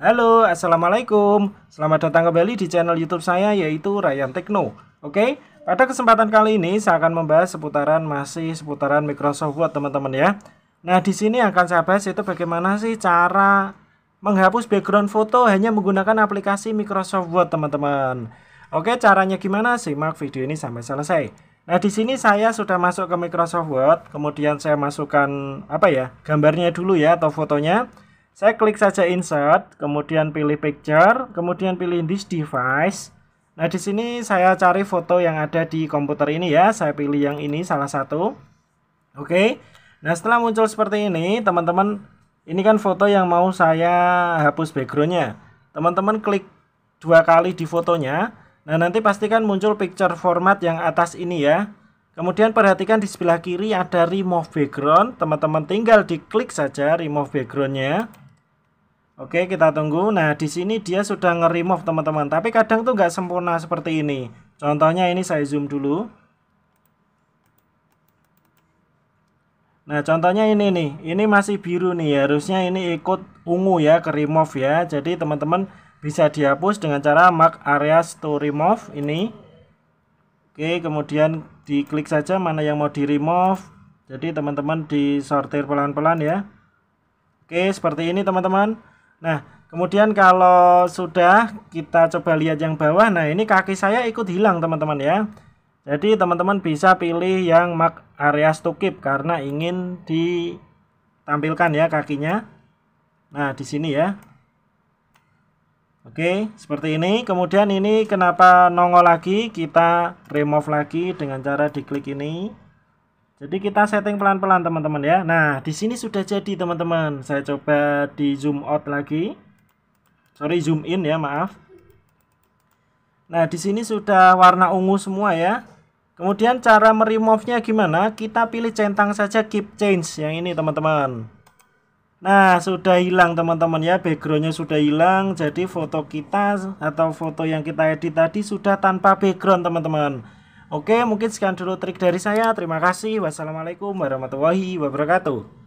Halo, Assalamualaikum. Selamat datang kembali di channel YouTube saya yaitu Ryan Tekno. Oke, pada kesempatan kali ini saya akan membahas seputaran masih seputaran Microsoft Word teman-teman ya. Nah, di sini akan saya bahas itu bagaimana sih cara menghapus background foto hanya menggunakan aplikasi Microsoft Word teman-teman. Oke, caranya gimana? Simak video ini sampai selesai. Nah, di sini saya sudah masuk ke Microsoft Word, kemudian saya masukkan apa ya? gambarnya dulu ya atau fotonya. Saya klik saja insert, kemudian pilih picture, kemudian pilih this device. Nah, di sini saya cari foto yang ada di komputer ini ya. Saya pilih yang ini salah satu. Oke. Nah, setelah muncul seperti ini, teman-teman, ini kan foto yang mau saya hapus backgroundnya. Teman-teman klik dua kali di fotonya. Nah, nanti pastikan muncul picture format yang atas ini ya. Kemudian perhatikan di sebelah kiri ada remove background. Teman-teman tinggal diklik saja remove backgroundnya. Oke, kita tunggu. Nah, di sini dia sudah nge-remove teman-teman. Tapi kadang tuh nggak sempurna seperti ini. Contohnya ini saya zoom dulu. Nah, contohnya ini nih. Ini masih biru nih. Harusnya ini ikut ungu ya, ke remove ya. Jadi, teman-teman bisa dihapus dengan cara mark area to remove ini. Oke, kemudian diklik saja mana yang mau di remove. Jadi, teman-teman disortir pelan-pelan ya. Oke, seperti ini teman-teman. Nah, kemudian kalau sudah kita coba lihat yang bawah. Nah, ini kaki saya ikut hilang, teman-teman ya. Jadi, teman-teman bisa pilih yang mark area stokip karena ingin ditampilkan ya kakinya. Nah, di sini ya. Oke, seperti ini. Kemudian ini kenapa nongol lagi? Kita remove lagi dengan cara diklik ini. Jadi kita setting pelan-pelan teman-teman ya. Nah, di sini sudah jadi teman-teman. Saya coba di zoom out lagi. Sorry zoom in ya, maaf. Nah, di sini sudah warna ungu semua ya. Kemudian cara meremove-nya gimana? Kita pilih centang saja keep change yang ini teman-teman. Nah, sudah hilang teman-teman ya. background-nya sudah hilang. Jadi foto kita atau foto yang kita edit tadi sudah tanpa background teman-teman. Oke, mungkin sekian dulu trik dari saya. Terima kasih. Wassalamualaikum warahmatullahi wabarakatuh.